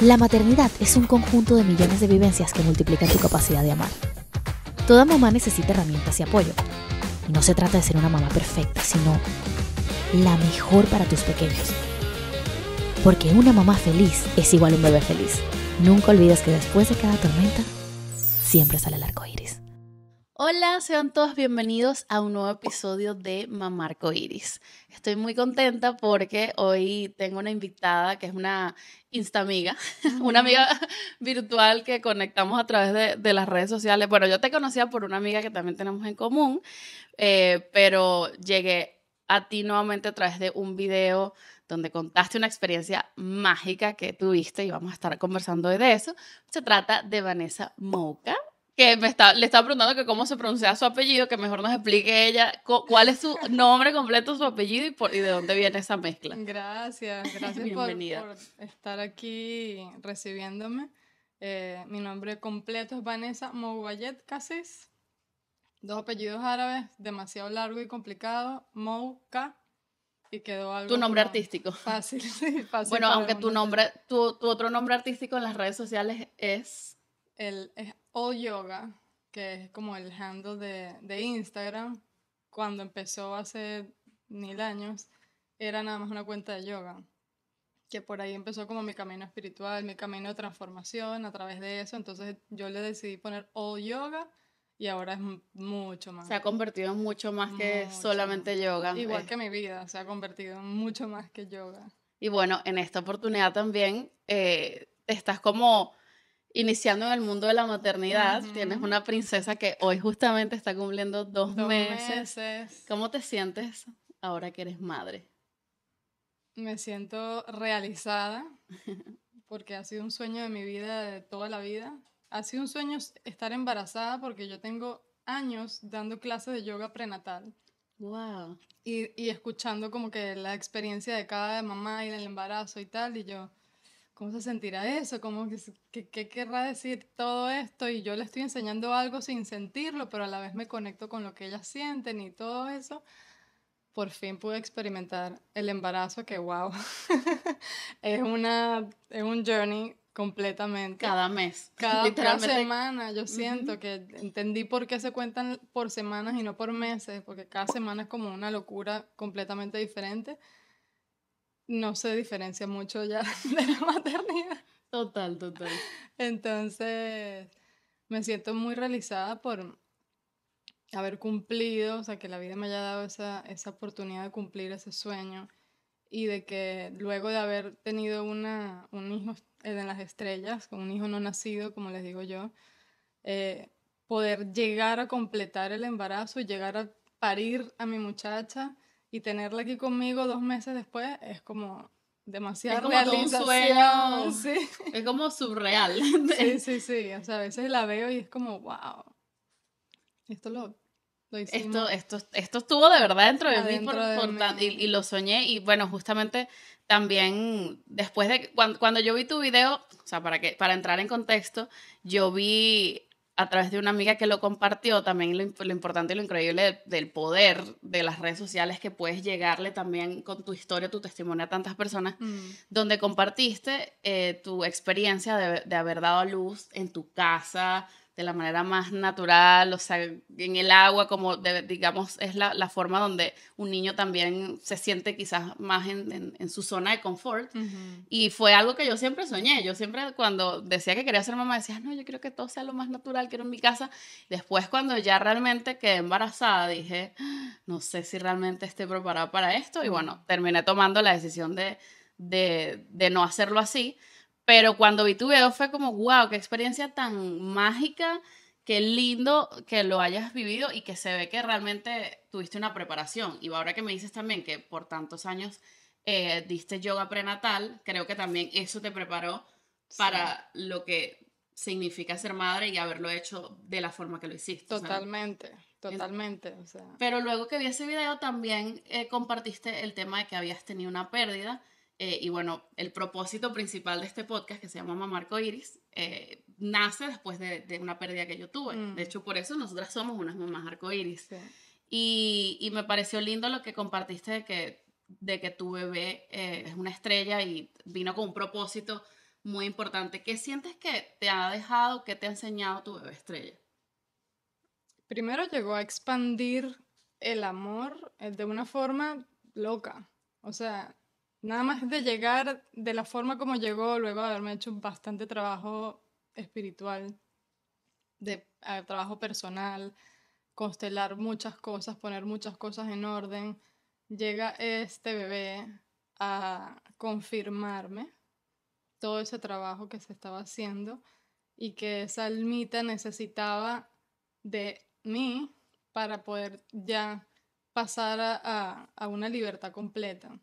La maternidad es un conjunto de millones de vivencias que multiplican tu capacidad de amar. Toda mamá necesita herramientas y apoyo. Y no se trata de ser una mamá perfecta, sino la mejor para tus pequeños. Porque una mamá feliz es igual a un bebé feliz. Nunca olvides que después de cada tormenta, siempre sale el arco iris. Hola, sean todos bienvenidos a un nuevo episodio de Mamarco Iris. Estoy muy contenta porque hoy tengo una invitada que es una insta amiga, una amiga virtual que conectamos a través de, las redes sociales. Bueno, yo te conocía por una amiga que también tenemos en común, eh, pero llegué a ti nuevamente a través de un video donde contaste una experiencia mágica que tuviste y vamos a estar conversando hoy de eso. Se trata de Vanessa Mouca que me está, le estaba preguntando que cómo se pronuncia su apellido, que mejor nos explique ella cuál es su nombre completo, su apellido y, de dónde viene esa mezcla. Gracias, gracias Por, estar aquí recibiéndome. Eh, mi nombre completo es Vanessa Mouayet Casis. Dos apellidos árabes, demasiado largo y complicado. Mouka, y quedó algo. Tu nombre artístico. Fácil, sí, fácil. Bueno, aunque tu nombre, tu, otro nombre artístico en las redes sociales es. El, es All Yoga, que es como el handle de, de Instagram, cuando empezó hace mil años, era nada más una cuenta de yoga. Que por ahí empezó como mi camino espiritual, mi camino de transformación a través de eso. Entonces yo le decidí poner All Yoga y ahora es mucho más. Se ha convertido en mucho más que solamente yoga. Igual eh. que mi vida, se ha convertido en mucho más que yoga. Y bueno, en esta oportunidad también eh, estás como iniciando en el mundo de la maternidad, tienes una princesa que hoy justamente está cumpliendo dos, meses. ¿Cómo te sientes ahora que eres madre? Me siento realizada porque ha sido un sueño de mi vida, de toda la vida. Ha sido un sueño estar embarazada porque yo tengo años dando clases de yoga prenatal. Wow. Y, y escuchando como que la experiencia de cada mamá y del embarazo y tal, y yo ¿Cómo se sentirá eso? ¿Cómo que, querrá decir todo esto? Y yo le estoy enseñando algo sin sentirlo, pero a la vez me conecto con lo que ellas sienten y todo eso. Por fin pude experimentar el embarazo, que wow, es, una, es un journey completamente. Cada mes. Cada, semana, yo siento que entendí por qué se cuentan por semanas y no por meses, porque cada semana es como una locura completamente diferente no se diferencia mucho ya de la maternidad. Total, total. Entonces, me siento muy realizada por haber cumplido, o sea, que la vida me haya dado esa, oportunidad de cumplir ese sueño y de que luego de haber tenido una, un hijo en eh, las estrellas, con un hijo no nacido, como les digo yo, eh, poder llegar a completar el embarazo y llegar a parir a mi muchacha y tenerla aquí conmigo dos meses después es como demasiado es como un sueño, Es como surreal. Sí, sí, sí. O sea, a veces la veo y es como, wow. Esto lo, Esto, esto, esto estuvo de verdad dentro de mí, y, lo soñé. Y bueno, justamente también después de cuando, yo vi tu video, o sea, para, que, para entrar en contexto, yo vi a través de una amiga que lo compartió, también lo, importante y lo increíble del, poder de las redes sociales que puedes llegarle también con tu historia, tu testimonio a tantas personas, mm. donde compartiste eh, tu experiencia de, de, haber dado luz en tu casa, de la manera más natural, o sea, en el agua, como digamos, es la, la, forma donde un niño también se siente quizás más en, en, su zona de confort. Y fue algo que yo siempre soñé. Yo siempre cuando decía que quería ser mamá, decía, no, yo quiero que todo sea lo más natural, quiero en mi casa. Después cuando ya realmente quedé embarazada, dije, no sé si realmente esté preparada para esto. Y bueno, terminé tomando la decisión de, de, de no hacerlo así pero cuando vi tu video fue como, wow, qué experiencia tan mágica, qué lindo que lo hayas vivido y que se ve que realmente tuviste una preparación. Y ahora que me dices también que por tantos años eh, diste yoga prenatal, creo que también eso te preparó para lo que significa ser madre y haberlo hecho de la forma que lo hiciste. Totalmente, totalmente. Pero luego que vi ese video también eh, compartiste el tema de que habías tenido una pérdida eh, y bueno, el propósito principal de este podcast, que se llama Mamá Iris, eh, nace después de, una pérdida que yo tuve. Mm. De hecho, por eso nosotras somos unas mamás arcoíris. Y, me pareció lindo lo que compartiste de que, de que tu bebé eh, es una estrella y vino con un propósito muy importante. ¿Qué sientes que te ha dejado, qué te ha enseñado tu bebé estrella? Primero llegó a expandir el amor de una forma loca. O sea, Nada más de llegar de la forma como llegó, luego de haberme hecho bastante trabajo espiritual, de eh, trabajo personal, constelar muchas cosas, poner muchas cosas en orden, llega este bebé a confirmarme todo ese trabajo que se estaba haciendo y que esa almita necesitaba de mí para poder ya pasar a una libertad completa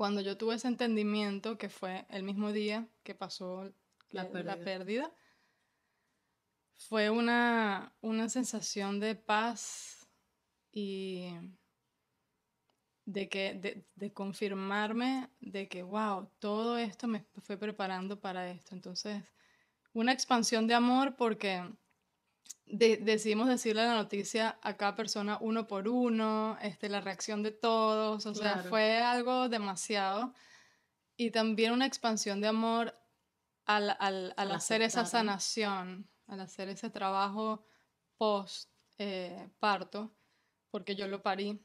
cuando yo tuve ese entendimiento, que fue el mismo día que pasó la, pérdida. fue una, una sensación de paz y de, que, de, de, confirmarme de que, wow, todo esto me fue preparando para esto. Entonces, una expansión de amor porque decidimos decirle la noticia a cada persona uno por uno, este, la reacción de todos, o sea, fue algo demasiado. Y también una expansión de amor al, al, hacer esa sanación, al hacer ese trabajo post eh, parto, porque yo lo parí.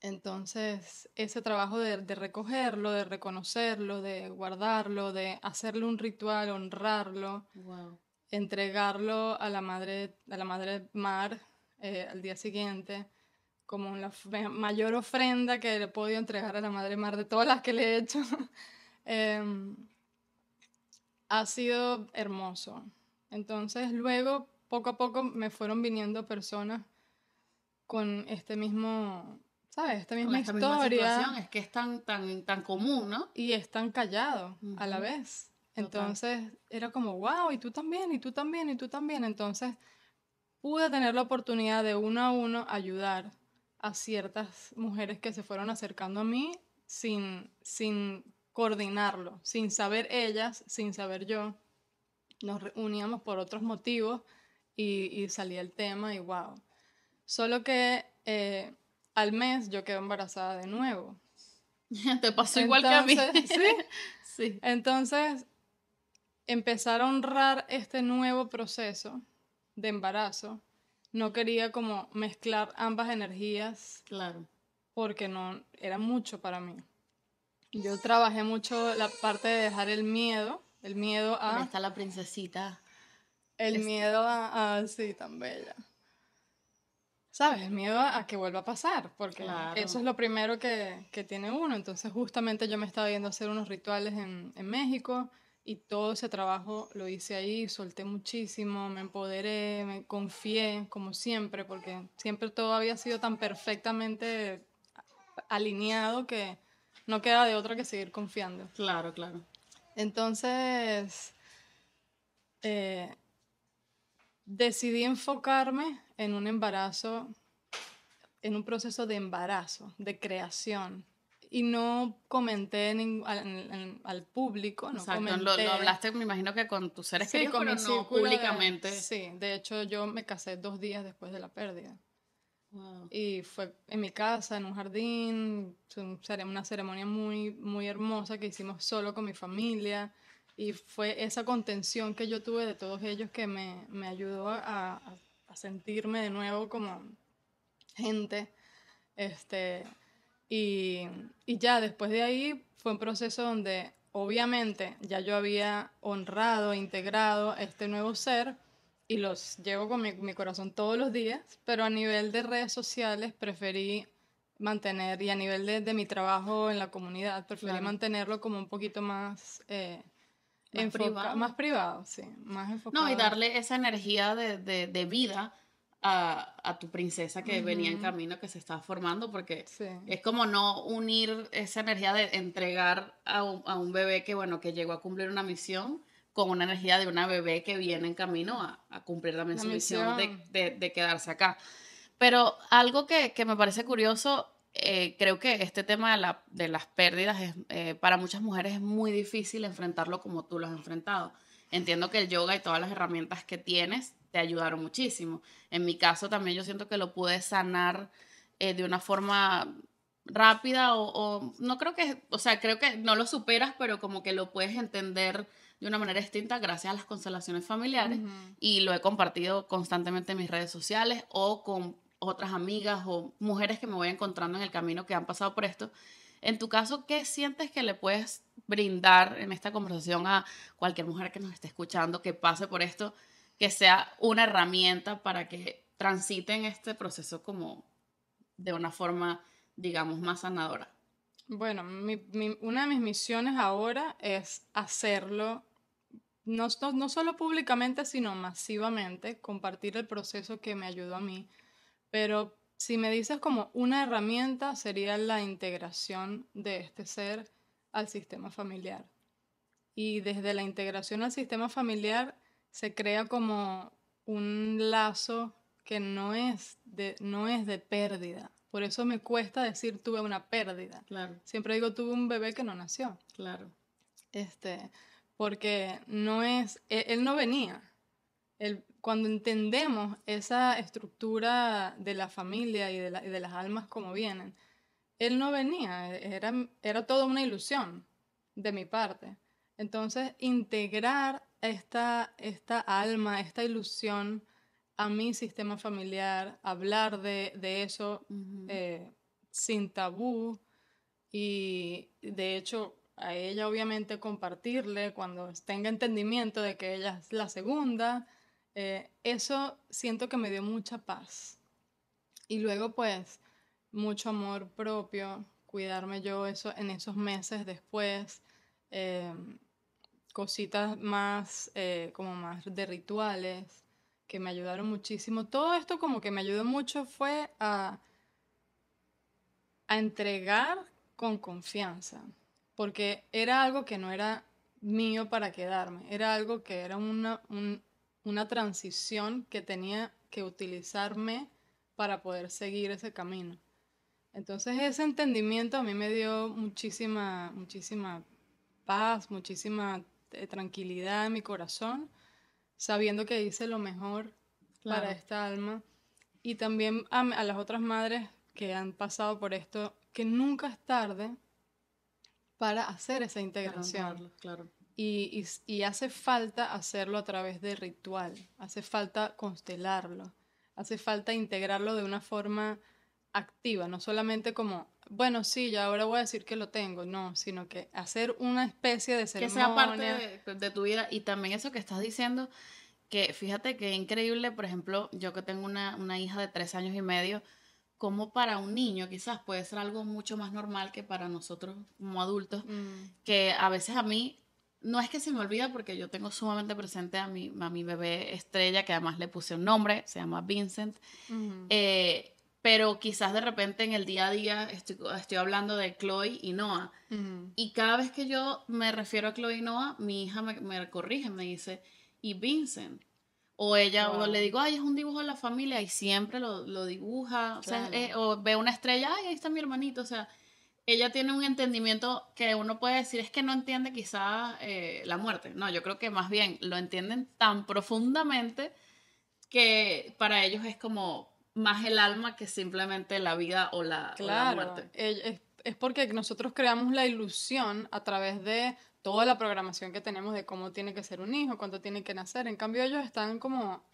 Entonces, ese trabajo de, de, recogerlo, de reconocerlo, de guardarlo, de hacerle un ritual, honrarlo, wow entregarlo a la madre, a la madre mar eh, al día siguiente como la mayor ofrenda que le he podido entregar a la madre mar de todas las que le he hecho. Em, ha sido hermoso. Entonces luego, poco a poco, me fueron viniendo personas con este mismo, ¿sabes? Esta misma historia. situación. Es que es tan, tan, común, ¿no? Y es tan a la vez. Entonces era como, wow, y tú también, y tú también, y tú también. Entonces pude tener la oportunidad de uno a uno ayudar a ciertas mujeres que se fueron acercando a mí sin, sin coordinarlo, sin saber ellas, sin saber yo. Nos reuníamos por otros motivos y, salía el tema y wow. Solo que eh, al mes yo quedé embarazada de nuevo. Te pasó igual que a mí. ¿sí? sí. Entonces empezar a honrar este nuevo proceso de embarazo, no quería como mezclar ambas energías. Porque no era mucho para mí. Yo trabajé mucho la parte de dejar el miedo, el miedo a... está la princesita. El este miedo a, a, Sí, tan bella. ¿Sabes? El miedo a, que vuelva a pasar, porque eso es lo primero que, tiene uno. Entonces justamente yo me estaba viendo hacer unos rituales en, en México y todo ese trabajo lo hice ahí, solté muchísimo, me empoderé, me confié, como siempre, porque siempre todo había sido tan perfectamente alineado que no queda de otra que seguir confiando. Claro, claro. Entonces, eh, decidí enfocarme en un embarazo, en un proceso de embarazo, de creación, y no comenté al, público. No comenté. Lo, hablaste, me imagino que con tus seres queridos, públicamente. sí, de hecho yo me casé dos días después de la pérdida. Y fue en mi casa, en un jardín, una ceremonia muy, muy hermosa que hicimos solo con mi familia. Y fue esa contención que yo tuve de todos ellos que me, me ayudó a, a, sentirme de nuevo como gente. Este, y, ya después de ahí fue un proceso donde obviamente ya yo había honrado, integrado este nuevo ser y los llevo con mi, corazón todos los días, pero a nivel de redes sociales preferí mantener y a nivel de, mi trabajo en la comunidad preferí mantenerlo como un poquito más... Eh, más, privado. más privado, sí, más enfocado. No, y darle esa energía de, de, de vida a, tu princesa que venía en camino, que se estaba formando, porque es como no unir esa energía de entregar a un, bebé que, bueno, que llegó a cumplir una misión con una energía de una bebé que viene en camino a, cumplir también su misión, de, quedarse acá. Pero algo que, me parece curioso, eh, creo que este tema de, las pérdidas eh, para muchas mujeres es muy difícil enfrentarlo como tú lo has enfrentado. Entiendo que el yoga y todas las herramientas que tienes te ayudaron muchísimo. En mi caso también yo siento que lo pude sanar eh, de una forma rápida o, no creo que, o sea, creo que no lo superas, pero como que lo puedes entender de una manera distinta gracias a las constelaciones familiares y lo he compartido constantemente en mis redes sociales o con otras amigas o mujeres que me voy encontrando en el camino que han pasado por esto. En tu caso, ¿qué sientes que le puedes brindar en esta conversación a cualquier mujer que nos esté escuchando que pase por esto? que sea una herramienta para que transiten este proceso como de una forma, digamos, más sanadora? Bueno, una de mis misiones ahora es hacerlo, no, no, no, solo públicamente, sino masivamente, compartir el proceso que me ayudó a mí. Pero si me dices como una herramienta, sería la integración de este ser al sistema familiar. Y desde la integración al sistema familiar se crea como un lazo que no es de, no es de pérdida. Por eso me cuesta decir tuve una pérdida. Claro. Siempre digo tuve un bebé que no nació. Claro. Este, porque no es, e, él, no venía. cuando entendemos esa estructura de la familia y de, las almas como vienen, él no venía, era, era toda una ilusión de mi parte. Entonces, integrar esta, esta alma, esta ilusión a mi sistema familiar, hablar de, eso eh, sin tabú y de hecho a ella obviamente compartirle cuando tenga entendimiento de que ella es la segunda, eh, eso siento que me dio mucha paz. Y luego pues mucho amor propio, cuidarme yo eso en esos meses después. Eh, cositas más, eh, como más de rituales, que me ayudaron muchísimo. Todo esto como que me ayudó mucho fue a, a entregar con confianza, porque era algo que no era mío para quedarme, era algo que era una, una transición que tenía que utilizarme para poder seguir ese camino. Entonces ese entendimiento a mí me dio muchísima, muchísima paz, muchísima este, tranquilidad en mi corazón, sabiendo que hice lo mejor para esta alma. Y también a, las otras madres que han pasado por esto, que nunca es tarde para hacer esa integración. Y, hace falta hacerlo a través de ritual, hace falta constelarlo, hace falta integrarlo de una forma activa, no solamente como, bueno, sí, yo ahora voy a decir que lo tengo, no, sino que hacer una especie de ceremonia. Que sea parte pues, de, tu vida y también eso que estás diciendo, que fíjate que es increíble, por ejemplo, yo que tengo una, hija de tres años y medio, como para un niño quizás puede ser algo mucho más normal que para nosotros como adultos, mm. que a veces a mí no es que se me olvida porque yo tengo sumamente presente a mi, bebé estrella, que además le puse un nombre, se llama Vincent pero quizás de repente en el día a día estoy, hablando de Chloe y Noah. Y cada vez que yo me refiero a Chloe y Noah, mi hija me, corrige, me dice, y Vincent. O ella o le digo, ay, es un dibujo de la familia y siempre lo, dibuja. Eh, o, ve una estrella, ay, ahí está mi hermanito. O sea, ella tiene un entendimiento que uno puede decir es que no entiende quizás eh, la muerte. No, yo creo que más bien lo entienden tan profundamente que para ellos es como, más el alma que simplemente la vida o la, muerte. Es, es porque nosotros creamos la ilusión a través de toda la programación que tenemos de cómo tiene que ser un hijo, cuánto tiene que nacer. En cambio, ellos están como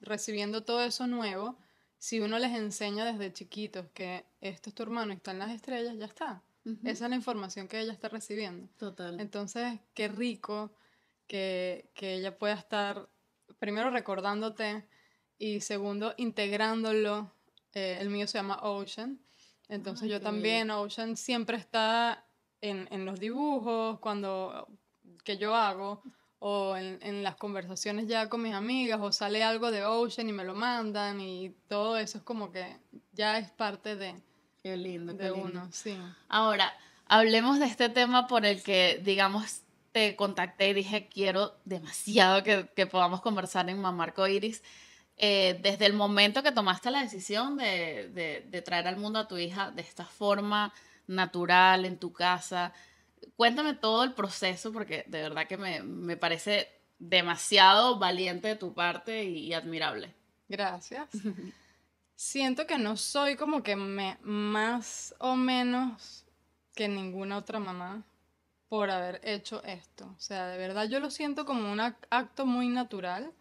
recibiendo todo eso nuevo. Si uno les enseña desde chiquitos que esto es tu hermano y en las estrellas, ya está. Esa es la información que ella está recibiendo. Total. Entonces, qué rico que, que ella pueda estar primero recordándote y segundo, integrándolo. Eh, el mío se llama Ocean. Entonces ah, yo también, Ocean siempre está en, en, los dibujos cuando, que yo hago o en, en, las conversaciones ya con mis amigas o sale algo de Ocean y me lo mandan y todo eso es como que ya es parte de, qué lindo, de qué lindo. uno. Sí. Ahora, hablemos de este tema por el que, digamos, te contacté y dije, quiero demasiado que, que podamos conversar en Mamarco Iris. Eh, desde el momento que tomaste la decisión de, traer al mundo a tu hija de esta forma natural en tu casa. Cuéntame todo el proceso porque de verdad que me, parece demasiado valiente de tu parte y, admirable. Gracias. Siento que no soy como que me, más o menos que ninguna otra mamá por haber hecho esto. O sea, de verdad yo lo siento como un acto muy natural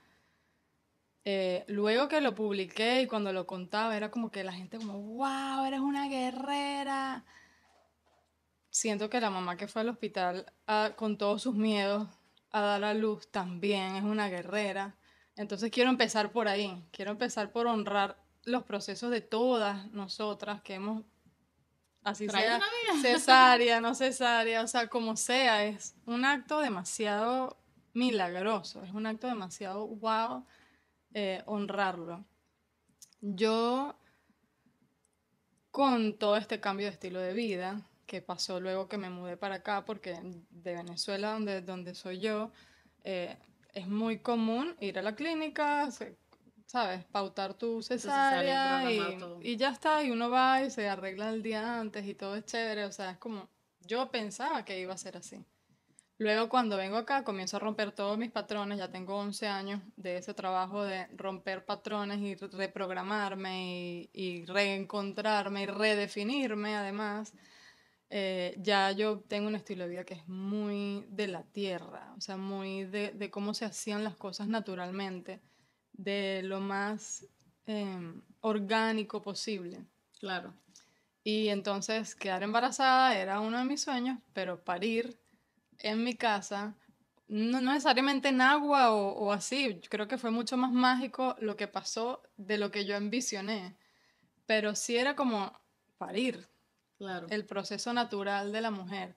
eh, luego que lo publiqué y cuando lo contaba, era como que la gente como, wow, eres una guerrera. Siento que la mamá que fue al hospital ah, con todos sus miedos a dar a luz también es una guerrera. Entonces quiero empezar por ahí, quiero empezar por honrar los procesos de todas nosotras que hemos, así sea, cesárea, no cesárea, o sea, como sea, es un acto demasiado milagroso, es un acto demasiado wow eh, honrarlo. Yo, con todo este cambio de estilo de vida que pasó luego que me mudé para acá, porque de Venezuela, donde, donde soy yo, eh, es muy común ir a la clínica, ¿sabes? Pautar tu cesárea, y, y, ya está, y uno va y se arregla el día antes y todo es chévere, o sea, es como, yo pensaba que iba a ser así. Luego cuando vengo acá comienzo a romper todos mis patrones, ya tengo 11 años de ese trabajo de romper patrones y reprogramarme y, reencontrarme y redefinirme además. Eh, ya yo tengo un estilo de vida que es muy de la tierra, o sea, muy de, cómo se hacían las cosas naturalmente, de lo más em, orgánico posible. Claro. Y entonces quedar embarazada era uno de mis sueños, pero parir en mi casa, no, necesariamente en agua o, así, creo que fue mucho más mágico lo que pasó de lo que yo envisioné, pero sí era como parir, claro. el proceso natural de la mujer.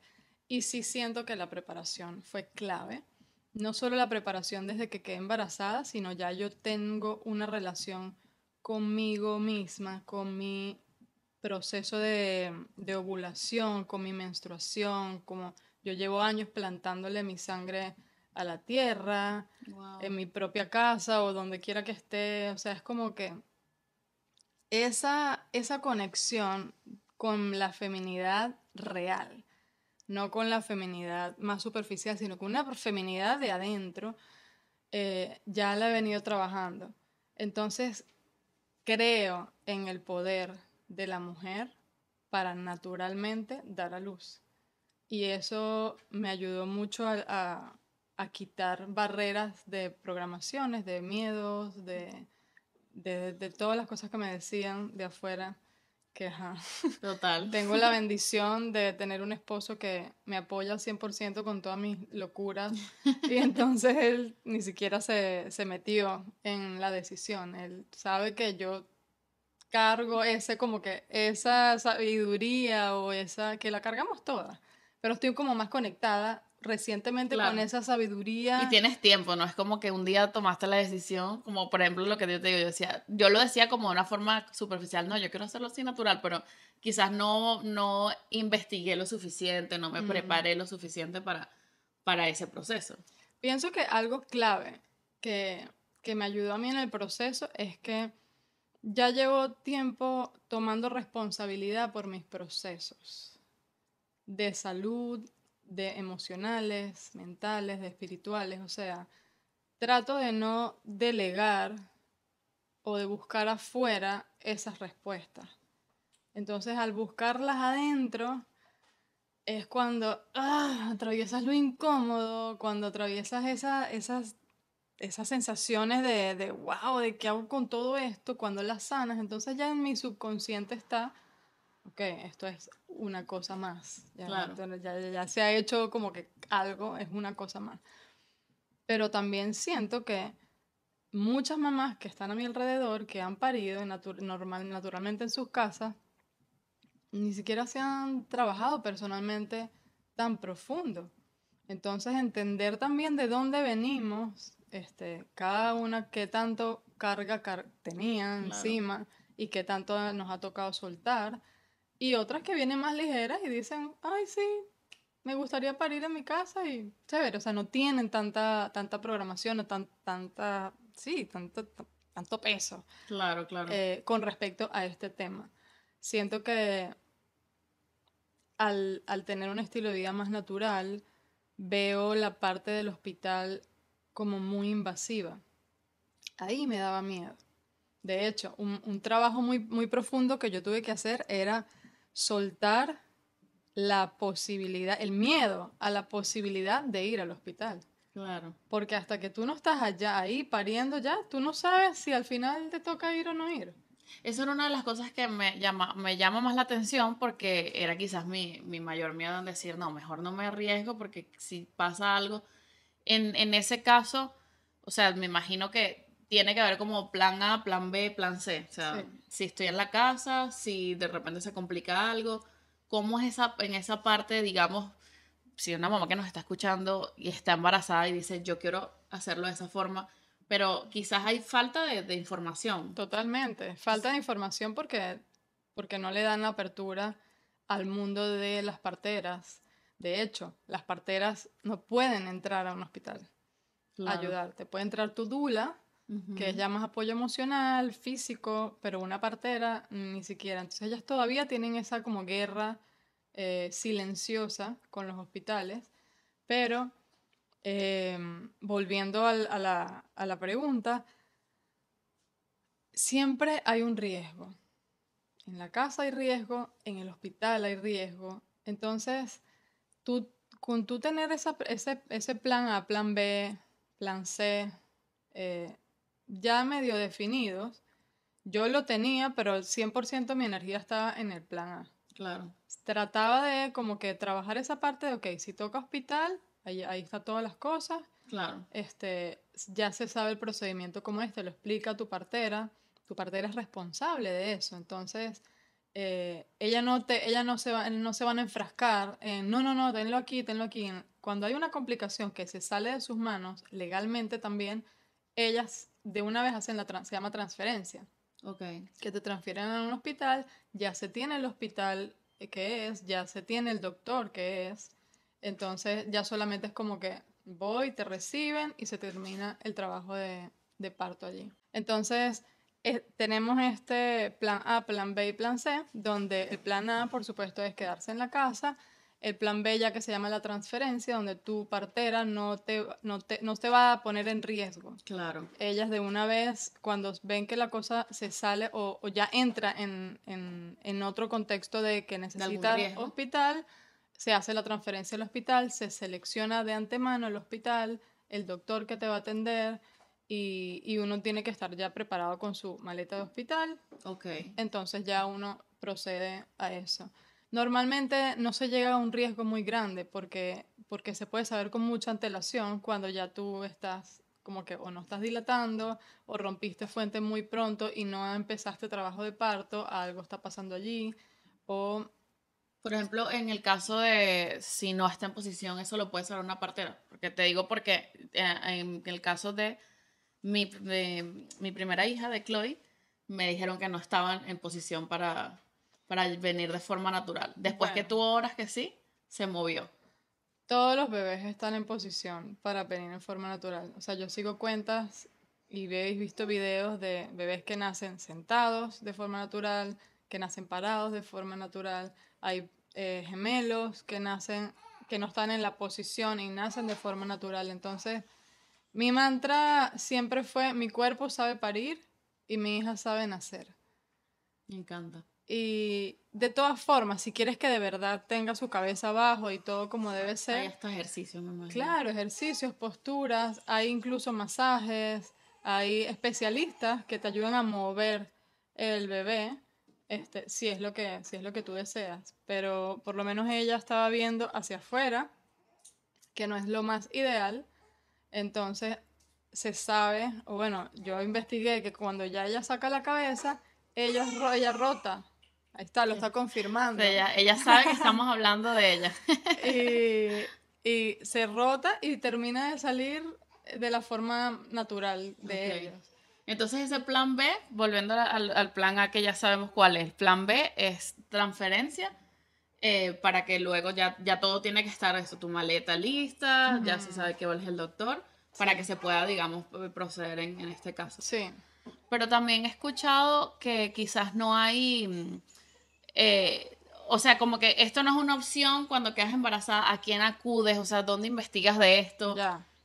Y sí siento que la preparación fue clave, no solo la preparación desde que quedé embarazada, sino ya yo tengo una relación conmigo misma, con mi proceso de, de ovulación, con mi menstruación, como yo llevo años plantándole mi sangre a la tierra, en mi propia casa o donde quiera que esté. O sea, es como que esa, conexión con la feminidad real, no con la feminidad más superficial, sino con una feminidad de adentro, eh, ya la he venido trabajando. Entonces, creo en el poder de la mujer para naturalmente dar a luz y eso me ayudó mucho a, quitar barreras de programaciones, de miedos, de, todas las cosas que me decían de afuera. Que, Total. Tengo la bendición de tener un esposo que me apoya al 100% con todas mis locuras. Y entonces él ni siquiera se, se metió en la decisión. Él sabe que yo cargo ese como que esa sabiduría o esa que la cargamos todas pero estoy como más conectada recientemente con esa sabiduría. Y tienes tiempo, ¿no? Es como que un día tomaste la decisión, como por ejemplo lo que yo te digo, yo decía, yo lo decía como de una forma superficial, no, yo quiero hacerlo así natural, pero quizás no, no investigué lo suficiente, no me preparé lo suficiente para, para ese proceso. Pienso que algo clave que, que me ayudó a mí en el proceso es que ya llevo tiempo tomando responsabilidad por mis procesos de salud, de emocionales, mentales, de espirituales. O sea, trato de no delegar o de buscar afuera esas respuestas. Entonces, al buscarlas adentro, es cuando ah, atraviesas lo incómodo, cuando atraviesas esas, esas sensaciones de, de, wow, de qué hago con todo esto, cuando las sanas. Entonces, ya en mi subconsciente está ok, esto es una cosa más. Ya, se ha hecho como que algo es una cosa más. Pero también siento que muchas mamás que están a mi alrededor, que han parido naturalmente en sus casas, ni siquiera se han trabajado personalmente tan profundo. Entonces, entender también de dónde venimos, este, cada una qué tanto carga tenía encima y qué tanto nos ha tocado soltar, y otras que vienen más ligeras y dicen, ay, sí, me gustaría parir en mi casa y chévere. O sea, no tienen tanta, tanta programación o tan, tanta, sí, tanto, tanto peso. Claro, claro. Eh, con respecto a este tema. Siento que al, al tener un estilo de vida más natural, veo la parte del hospital como muy invasiva. Ahí me daba miedo. De hecho, un, un, trabajo muy, muy profundo que yo tuve que hacer era soltar la posibilidad, el miedo a la posibilidad de ir al hospital. Claro. Porque hasta que tú no estás allá, ahí pariendo ya, tú no sabes si al final te toca ir o no ir. eso era una de las cosas que me llama, me llama más la atención porque era quizás mi, mi mayor miedo en decir, no, mejor no me arriesgo porque si pasa algo, en, en ese caso, o sea, me imagino que tiene que haber como plan A, plan B, plan C. O sea, si estoy en la casa, si de repente se complica algo, ¿cómo es esa, en esa parte, digamos, si una mamá que nos está escuchando y está embarazada y dice, yo quiero hacerlo de esa forma, pero quizás hay falta de, información. Totalmente, falta de información porque, porque no le dan la apertura al mundo de las parteras. De hecho, las parteras no pueden entrar a un hospital a ayudarte. Puede entrar tu dula, que es más apoyo emocional, físico, pero una partera ni siquiera. Entonces ellas todavía tienen esa como guerra eh, silenciosa con los hospitales, pero em, volviendo a, la, pregunta, siempre hay un riesgo. En la casa hay riesgo, en el hospital hay riesgo. Entonces, tú, con tú tener ese, ese, plan A, plan B, plan C, eh, ya medio definidos, yo lo tenía, pero el 100% mi energía estaba en el plan A. Claro. Trataba de como que trabajar esa parte de, ok, si toca hospital, ahí, ahí está todas las cosas. Claro. Este, ya se sabe el procedimiento como este, lo explica tu partera. Tu partera es responsable de eso. Entonces, eh, ella, no ella no, se va, no se van a enfrascar en, no, no, no, tenlo aquí, tenlo aquí. Cuando hay una complicación que se sale de sus manos, legalmente también, ellas de una vez hacen la, se llama transferencia. Que te transfieren a un hospital, ya se tiene el hospital eh, que es, ya se tiene el doctor que es. Entonces ya solamente es como que voy, te reciben y se termina el trabajo de, parto allí. Entonces eh, tenemos este plan A, plan B y plan C, donde el plan A por supuesto es quedarse en la casa el plan B ya que se llama la transferencia, donde tu partera no te, no te, va a poner en riesgo. Claro. Ellas de una vez, cuando ven que la cosa se sale o, ya entra en, otro contexto de que necesita hospital, se hace la transferencia al hospital, se selecciona de antemano el hospital, el doctor que te va a atender. Y, y uno tiene que estar ya preparado con su maleta de hospital. Ok. Entonces ya uno procede a eso. Normalmente no se llega a un riesgo muy grande porque, porque se puede saber con mucha antelación cuando ya tú estás como que o no estás dilatando o rompiste fuente muy pronto y no empezaste trabajo de parto, algo está pasando allí o... Por ejemplo, en el caso de si no está en posición, eso lo puede saber una partera. Porque te digo porque eh, en el caso de de mi primera hija, de Chloe, me dijeron que no estaban en posición para, para venir de forma natural. Después que tuvo horas que sí, se movió. Todos los bebés están en posición para venir de forma natural. O sea, yo sigo cuentas y habéis visto videos de bebés que nacen sentados de forma natural, que nacen parados de forma natural. Hay eh, gemelos que nacen, que no están en la posición y nacen de forma natural. Entonces, mi mantra siempre fue, mi cuerpo sabe parir y mi hija sabe nacer. Me encanta. Y de todas formas, si quieres que de verdad tenga su cabeza abajo y todo como debe ser. Hay estos ejercicios, Claro, ejercicios, posturas, hay incluso masajes, hay especialistas que te ayudan a mover el bebé, este, si es lo que, si es lo que tú deseas. Pero por lo menos ella estaba viendo hacia afuera, que no es lo más ideal. Entonces se sabe, o bueno, yo investigué que cuando ya ella saca la cabeza, ella, ella rota Ahí está, lo está confirmando. Ella, sabe que estamos hablando de ella. y, se rota y termina de salir de la forma natural de ella. ellos. Entonces ese plan B, volviendo al, plan A que ya sabemos cuál es, plan B es transferencia eh, para que luego ya, ya todo tiene que estar, eso, tu maleta lista, ya se sabe que es el doctor, para que se pueda, digamos, proceder en este caso. Sí. Pero también he escuchado que quizás no hay mm, eh, o sea, como que esto no es una opción cuando quedas embarazada, a quién acudes, o sea, dónde investigas de esto.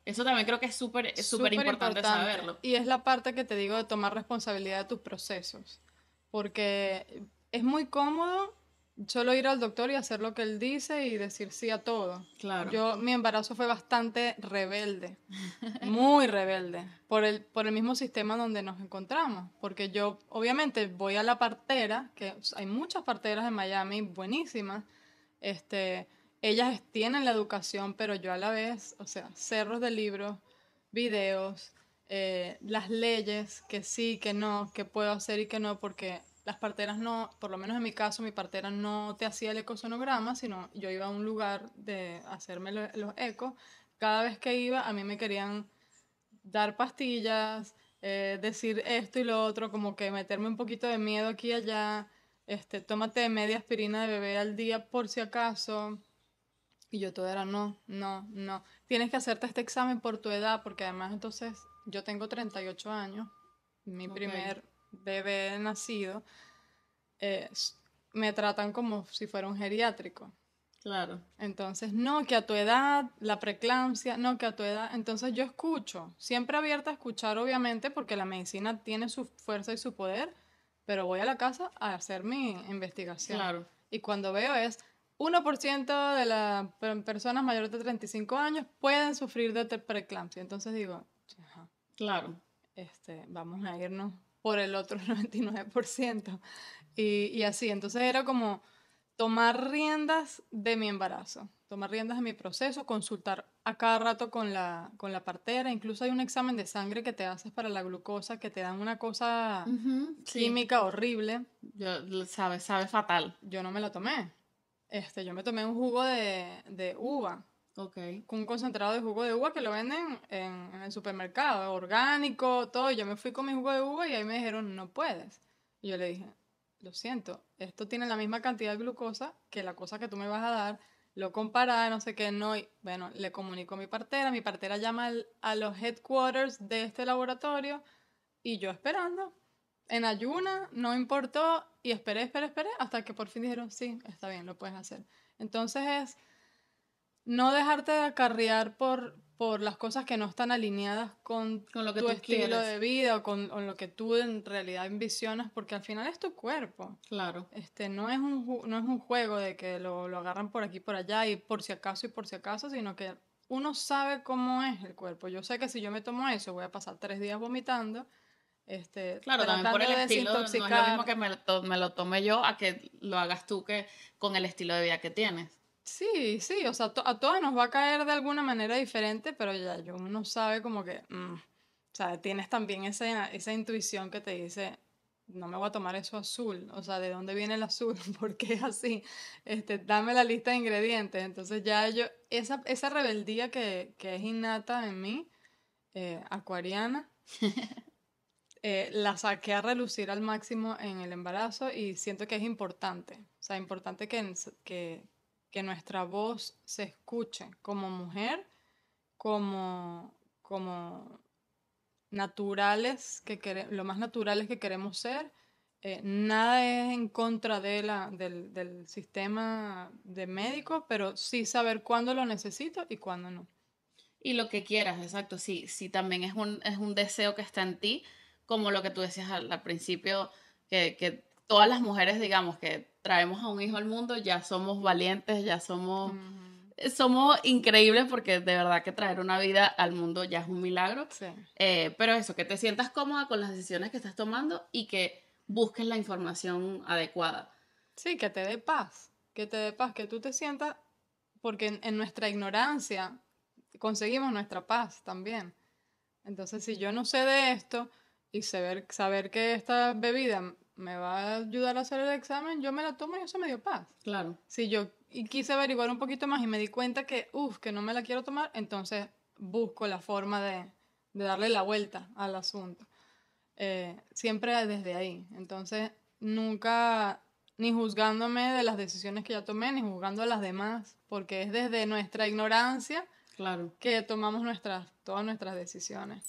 Eso también creo que es súper importante saberlo. Y es la parte que te digo de tomar responsabilidad de tus procesos, porque es muy cómodo Solo ir al doctor y hacer lo que él dice y decir sí a todo. Claro. Yo, mi embarazo fue bastante rebelde, muy rebelde, por el, por el mismo sistema donde nos encontramos. Porque yo, obviamente, voy a la partera, que hay muchas parteras en Miami buenísimas. Este, ellas tienen la educación, pero yo a la vez, o sea, cerros de libros, videos, eh, las leyes, que sí, que no, que puedo hacer y que no, porque las parteras no, por lo menos en mi caso, mi partera no te hacía el ecosonograma, sino yo iba a un lugar de hacerme los ecos. Cada vez que iba, a mí me querían dar pastillas, eh, decir esto y lo otro, como que meterme un poquito de miedo aquí y allá. Este, tómate media aspirina de bebé al día por si acaso. Y yo todo era no, no, no. Tienes que hacerte este examen por tu edad, porque además entonces yo tengo 38 años. Mi primer bebé nacido, me tratan como si fuera un geriátrico. Claro. Entonces, no, que a tu edad, la preeclampsia, no, que a tu edad. Entonces yo escucho, siempre abierta a escuchar, obviamente, porque la medicina tiene su fuerza y su poder, pero voy a la casa a hacer mi investigación. Claro. Y cuando veo es, 1% de las personas mayores de 35 años pueden sufrir de preeclampsia. Entonces digo, claro. Este, vamos a irnos por el otro 99%. Y, y así, entonces era como tomar riendas de mi embarazo, tomar riendas de mi proceso, consultar a cada rato con la, con la partera, incluso hay un examen de sangre que te haces para la glucosa, que te dan una cosa química horrible. sabe, sabe fatal. Yo no me la tomé. Este, yo me tomé un jugo de, de uva Ok. Con un concentrado de jugo de uva que lo venden en, el supermercado, orgánico, todo. Yo me fui con mi jugo de uva y ahí me dijeron, no puedes. Y yo le dije, lo siento, esto tiene la misma cantidad de glucosa que la cosa que tú me vas a dar. Lo comparé, no sé qué, no. bueno, le comunico a mi partera. Mi partera llama a los headquarters de este laboratorio y yo esperando. En ayuna, no importó, y esperé, esperé, esperé, hasta que por fin dijeron, sí, está bien, lo puedes hacer. Entonces es no dejarte acarrear por, por las cosas que no están alineadas con, lo que tu estilo de vida o con lo que tú en realidad envisionas, porque al final es tu cuerpo. Claro. Este, no, es un, no es un juego de que lo, agarran por aquí, por allá y por si acaso y por si acaso, sino que uno sabe cómo es el cuerpo. Yo sé que si yo me tomo eso, voy a pasar tres días vomitando. Este, claro, también por el estilo, no es lo mismo que me lo, me lo tome yo a que lo hagas tú que con el estilo de vida que tienes. Sí, sí, o sea, a todas nos va a caer de alguna manera diferente, pero ya yo uno sabe como que, mm, o sea, tienes también esa, intuición que te dice, no me voy a tomar eso azul, o sea, ¿de dónde viene el azul? ¿Por qué es así? Este, dame la lista de ingredientes. Entonces ya yo, esa, esa rebeldía que, es innata en mí, eh, acuariana, eh, la saqué a relucir al máximo en el embarazo y siento que es importante, o sea, importante que, que nuestra voz se escuche como mujer, como, como naturales, que lo más naturales que queremos ser. Eh, nada es en contra de la, del, sistema de médico pero sí saber cuándo lo necesito y cuándo no. Y lo que quieras, exacto. Sí, sí también es un, es un deseo que está en ti, como lo que tú decías al, principio, que, que todas las mujeres, digamos, que traemos a un hijo al mundo, ya somos valientes, ya somos, eh, somos increíbles porque de verdad que traer una vida al mundo ya es un milagro. Sí. Eh, pero eso, que te sientas cómoda con las decisiones que estás tomando y que busques la información adecuada. Sí, que te dé paz, que te dé paz, que tú te sientas, porque en, nuestra ignorancia conseguimos nuestra paz también. Entonces, si yo no sé de esto y saber, saber que esta bebida me va a ayudar a hacer el examen, yo me la tomo y eso me dio paz. Claro. Si yo quise averiguar un poquito más y me di cuenta que, uff, que no me la quiero tomar, entonces busco la forma de, darle la vuelta al asunto. Eh, siempre desde ahí. Entonces, nunca ni juzgándome de las decisiones que ya tomé, ni juzgando a las demás, porque es desde nuestra ignorancia claro. que tomamos nuestras, todas nuestras decisiones.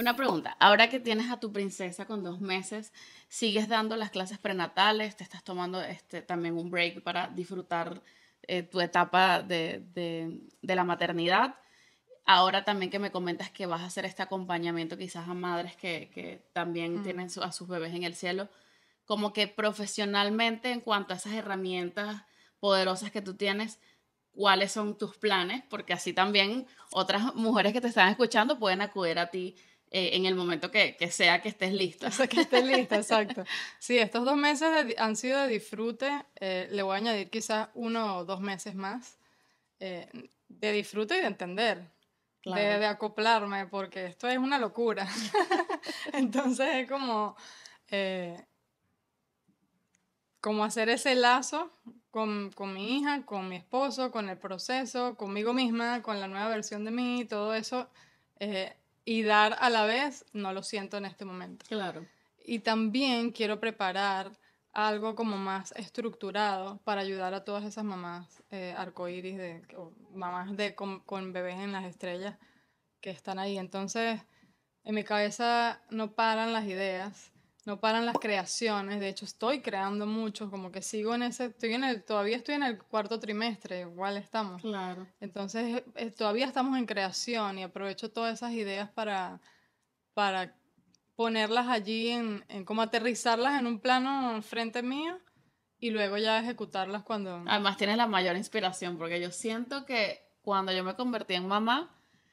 Una pregunta, ahora que tienes a tu princesa con dos meses, ¿sigues dando las clases prenatales? ¿Te estás tomando este, también un break para disfrutar eh, tu etapa de, la maternidad? Ahora también que me comentas que vas a hacer este acompañamiento quizás a madres que, también mm. tienen a sus bebés en el cielo, como que profesionalmente en cuanto a esas herramientas poderosas que tú tienes, ¿cuáles son tus planes? Porque así también otras mujeres que te están escuchando pueden acudir a ti eh, en el momento que, que, sea que estés lista. que estés lista, exacto. Sí, estos dos meses han sido de disfrute. Eh, le voy a añadir quizás uno o dos meses más eh, de disfrute y de entender. De, acoplarme, porque esto es una locura. Entonces es como, como hacer ese lazo con, con mi hija, con mi esposo, con el proceso, conmigo misma, con la nueva versión de mí, todo eso y dar a la vez, no lo siento en este momento. Claro. Y también quiero preparar algo como más estructurado para ayudar a todas esas mamás eh, arcoíris, de, mamás de, con bebés en las estrellas que están ahí. Entonces, en mi cabeza no paran las ideas no paran las creaciones, de hecho estoy creando mucho, como que sigo en ese, estoy en todavía estoy en el cuarto trimestre, igual estamos. Claro. Entonces eh, todavía estamos en creación y aprovecho todas esas ideas para, para ponerlas allí, en, como aterrizarlas en un plano frente mío y luego ya ejecutarlas cuando... Además tienes la mayor inspiración, porque yo siento que cuando yo me convertí en mamá,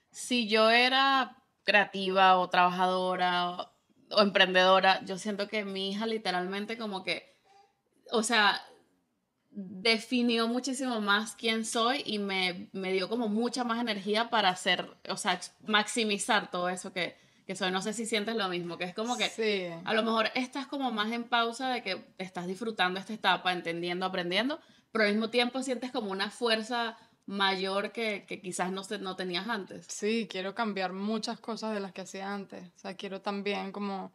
si yo era creativa o trabajadora o emprendedora, yo siento que mi hija literalmente como que, o sea, definió muchísimo más quién soy y me, dio como mucha más energía para hacer, o sea, maximizar todo eso que, que soy. No sé si sientes lo mismo, que es como que a lo mejor estás como más en pausa de que estás disfrutando esta etapa, entendiendo, aprendiendo, pero al mismo tiempo sientes como una fuerza mayor que, que quizás no, no tenías antes. Sí, quiero cambiar muchas cosas de las que hacía antes. O sea, quiero también como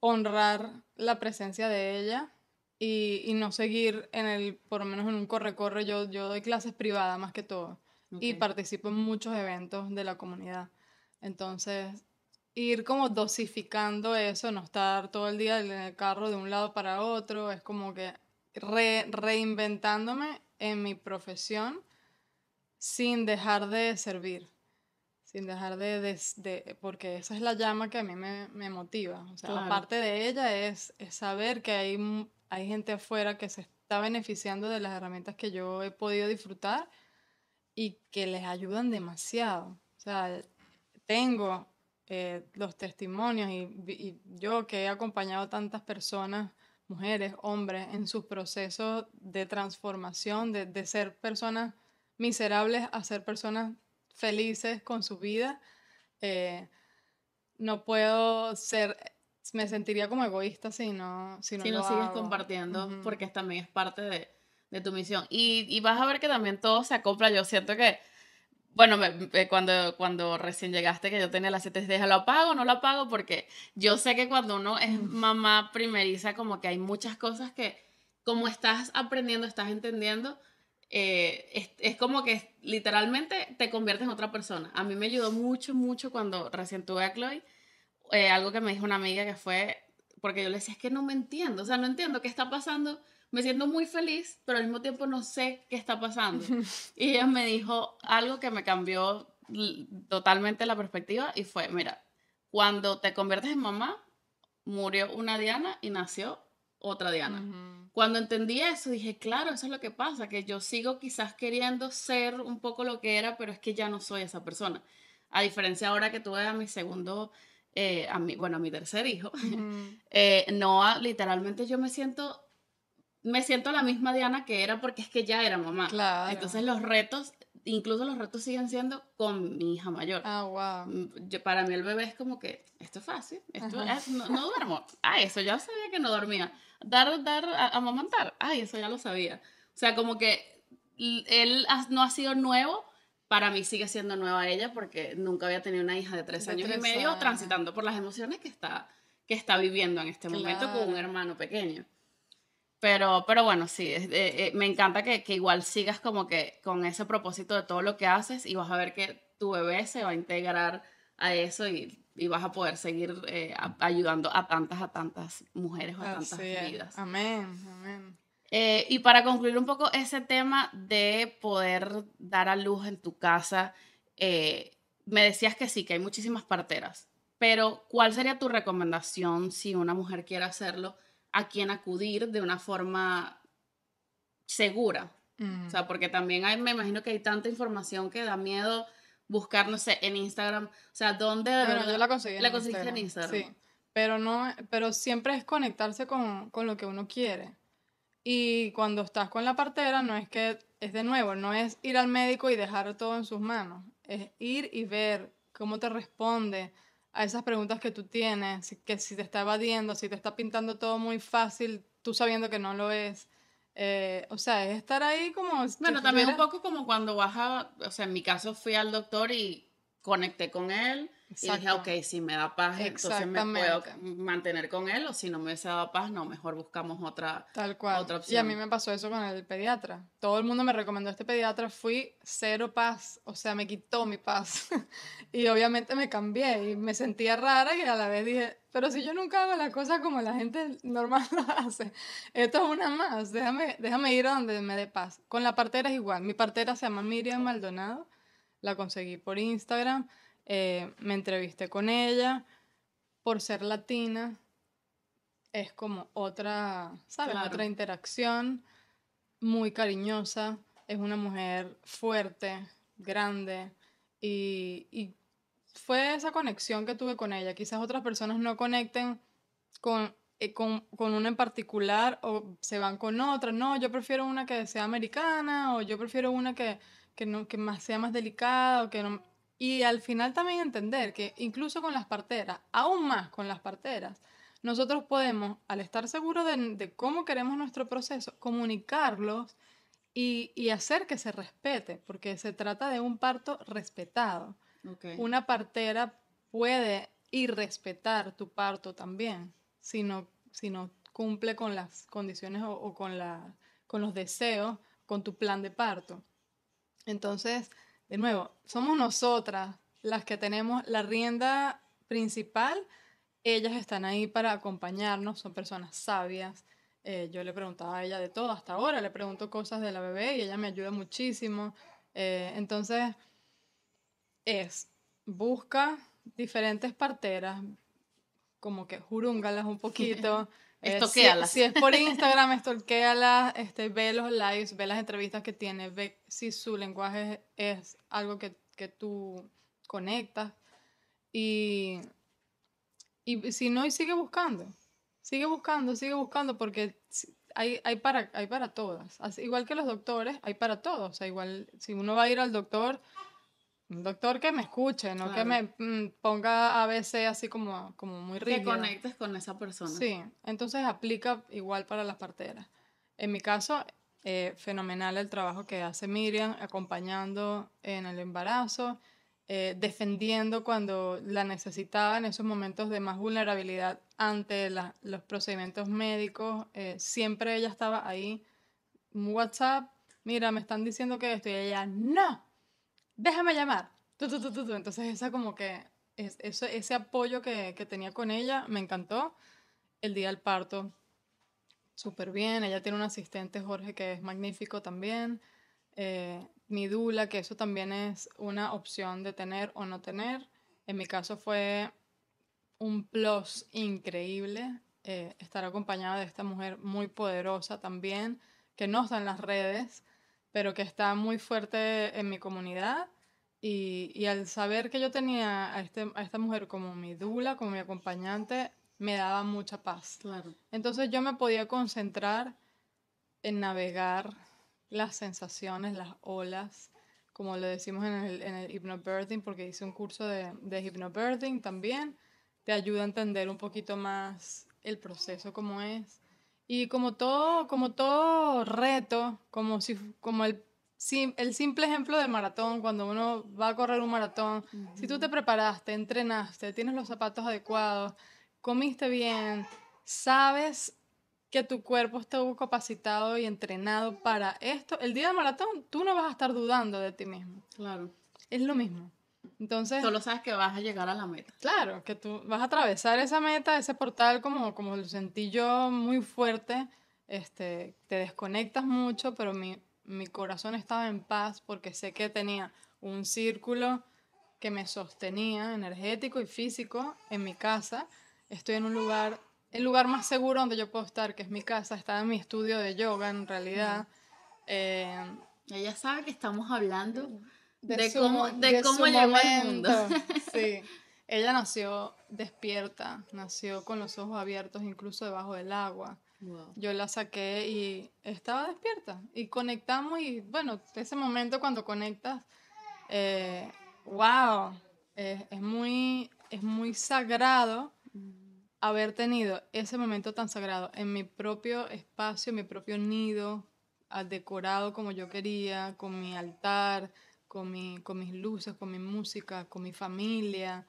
honrar la presencia de ella y, y no seguir en el, por lo menos en un corre-corre, yo, yo doy clases privadas más que todo y participo en muchos eventos de la comunidad. Entonces, ir como dosificando eso, no estar todo el día en el carro de un lado para otro, es como que reinventándome en mi profesión sin dejar de servir, sin dejar de, porque esa es la llama que a mí me, motiva. O sea, aparte de ella es, saber que hay, hay gente afuera que se está beneficiando de las herramientas que yo he podido disfrutar y que les ayudan demasiado. O sea, tengo eh, los testimonios y, yo que he acompañado tantas personas, mujeres, hombres, en sus procesos de transformación, de, de ser personas miserables a ser personas felices con su vida. Eh, no puedo ser, me sentiría como egoísta si no, si no, si no lo sigues compartiendo, porque también es parte de, de tu misión. Y, y, vas a ver que también todo se acopla. Yo siento que, bueno, cuando, cuando recién llegaste, que yo tenía las días ¿lo apago no lo apago? Porque yo sé que cuando uno es mamá primeriza, como que hay muchas cosas que, como estás aprendiendo, estás entendiendo, eh, es, como que literalmente te conviertes en otra persona. A mí me ayudó mucho, mucho cuando recién tuve a Chloe, eh, algo que me dijo una amiga que fue, porque yo le decía, es que no me entiendo, o sea, no entiendo qué está pasando, me siento muy feliz, pero al mismo tiempo no sé qué está pasando. y ella me dijo algo que me cambió totalmente la perspectiva y fue, mira, cuando te conviertes en mamá, murió una Diana y nació otra Diana. Cuando entendí eso, dije, claro, eso es lo que pasa, que yo sigo quizás queriendo ser un poco lo que era, pero es que ya no soy esa persona. A diferencia ahora que tuve a mi segundo, eh, bueno, a mi tercer hijo, eh, no, ah, literalmente yo me siento, me siento la misma Diana que era porque es que ya era mamá. Claro. Entonces los retos incluso los retos siguen siendo con mi hija mayor. Ah, wow. Mm, para mí el bebé es como que, esto es fácil, esto no, duermo. Ah, eso ya sabía que no dormía. Dar, dar, amamantar. Ay, eso ya lo sabía. O sea, como que él no ha sido nuevo, para mí sigue siendo nueva ella porque nunca había tenido una hija de tres años y medio transitando por las emociones que está, que está viviendo en este momento con un hermano pequeño. Pero, pero bueno, sí, eh, me encanta que, igual sigas como que con ese propósito de todo lo que haces y vas a ver que tu bebé se va a integrar a eso y, vas a poder seguir eh, ayudando a tantas, a tantas mujeres o a tantas vidas. Amén, amén. Eh, y para concluir un poco ese tema de poder dar a luz en tu casa, me decías que sí, que hay muchísimas parteras, pero ¿cuál sería tu recomendación si una mujer quiere hacerlo? a quién acudir de una forma segura. O sea, mm. porque también hay, me imagino que hay tanta información que da miedo buscar, no sé, en Instagram. O sea, ¿dónde yo la conseguí la en Instagram. Sí. Pero no, pero siempre es conectarse con, con lo que uno quiere. Y cuando estás con la partera, no es que, es de nuevo, no es ir al médico y dejar todo en sus manos. Es ir y ver cómo te responde, a esas preguntas que tú tienes, que si te está evadiendo, si te está pintando todo muy fácil, tú sabiendo que no lo es. Eh, o sea, es estar ahí como... Bueno, también un poco como cuando bajaba, o sea, en mi caso fui al doctor y conecté con él y dije, ok, si me da paz, entonces me puedo mantener con él, o si no me hubiese dado paz, no, mejor buscamos otra, Tal cual. Otra opción. Y a mí me pasó eso con el pediatra. Todo el mundo me recomendó este pediatra, fui cero paz, o sea, me quitó mi paz. y obviamente me cambié y me sentía rara y a la vez dije, pero si yo nunca hago las cosas como la gente normal lo hace, esto es una más, déjame, déjame ir a donde me dé paz. Con la partera es igual, mi partera se llama Miriam Maldonado, la conseguí por Instagram eh, me entrevisté con ella. Por ser latina, es como otra, ¿sabes? Otra interacción. Muy cariñosa. Es una mujer fuerte, grande. Y, fue esa conexión que tuve con ella. Quizás otras personas no conecten eh, con con, una en particular o se van con otra. No, yo prefiero una que sea americana o yo prefiero una que, no, que sea más delicada o que no... Y al final también entender que incluso con las parteras, aún más con las parteras, nosotros podemos, al estar seguros de, cómo queremos nuestro proceso, comunicarlos y, hacer que se respete, porque se trata de un parto respetado. Una partera puede respetar tu parto también, si no, cumple con las condiciones o, con, la, con los deseos, con tu plan de parto. Entonces, de nuevo, somos nosotras las que tenemos la rienda principal. Ellas están ahí para acompañarnos, son personas sabias. Eh, yo le preguntaba a ella de todo, hasta ahora le pregunto cosas de la bebé y ella me ayuda muchísimo. Eh, entonces, es, busca diferentes parteras, como que jurúngalas un poquito, Eh, estoquéalas. si, es por Instagram, estoquéalas, este, ve los lives, ve las entrevistas que tiene, ve si su lenguaje es, algo que, que, tú conectas. Y, y si no, y sigue buscando. Sigue buscando, sigue buscando, porque hay, hay, para, hay para todas. igual que los doctores, hay para todos. O sea, igual, si uno va a ir al doctor doctor que me escuche, no que me mm, ponga a veces así como, como muy rico. Que conectes con esa persona. Sí, entonces aplica igual para las parteras. En mi caso, eh, fenomenal el trabajo que hace Miriam acompañando en el embarazo, eh, defendiendo cuando la necesitaba en esos momentos de más vulnerabilidad ante los procedimientos médicos. Eh, siempre ella estaba ahí, WhatsApp, mira, me están diciendo que estoy ella, no déjame llamar. Entonces esa como que, ese, apoyo que, tenía con ella me encantó. El día del parto, súper bien. Ella tiene un asistente, Jorge, que es magnífico también. Eh, que eso también es una opción de tener o no tener. En mi caso fue un plus increíble eh, estar acompañada de esta mujer muy poderosa también, que no está en las redes, pero que está muy fuerte en mi comunidad y, al saber que yo tenía este, a, esta mujer como mi dula, como mi acompañante, me daba mucha paz. Entonces yo me podía concentrar en navegar las sensaciones, las olas, como lo decimos en el, en porque hice un curso de, de también. Te ayuda a entender un poquito más el proceso como es. Y como todo, como todo reto, como si como el el simple ejemplo del maratón, cuando uno va a correr un maratón, si tú te preparaste, entrenaste, tienes los zapatos adecuados, comiste bien, sabes que tu cuerpo estuvo capacitado y entrenado para esto, el día del maratón tú no vas a estar dudando de ti mismo. Claro. Es lo mismo. Entonces... Solo sabes que vas a llegar a la meta. Claro, que tú vas a atravesar esa meta, ese portal, como, como lo sentí yo muy fuerte. Este, te desconectas mucho, pero mi, mi corazón estaba en paz porque sé que tenía un círculo que me sostenía energético y físico en mi casa. Estoy en un lugar, el lugar más seguro donde yo puedo estar, que es mi casa, está en mi estudio de yoga en realidad. Eh, Ella sabe que estamos hablando de, cómo, al mundo. Sí. Ella nació despierta, nació con los ojos abiertos incluso debajo del agua. Yo la saqué y estaba despierta. Y conectamos y bueno, ese momento cuando conectas, eh, wow, es, muy, es muy sagrado haber tenido ese momento tan sagrado en mi propio espacio, mi propio nido, ah, decorado como yo quería, con mi altar, con, mi, con mis luces, con mi música, con mi familia,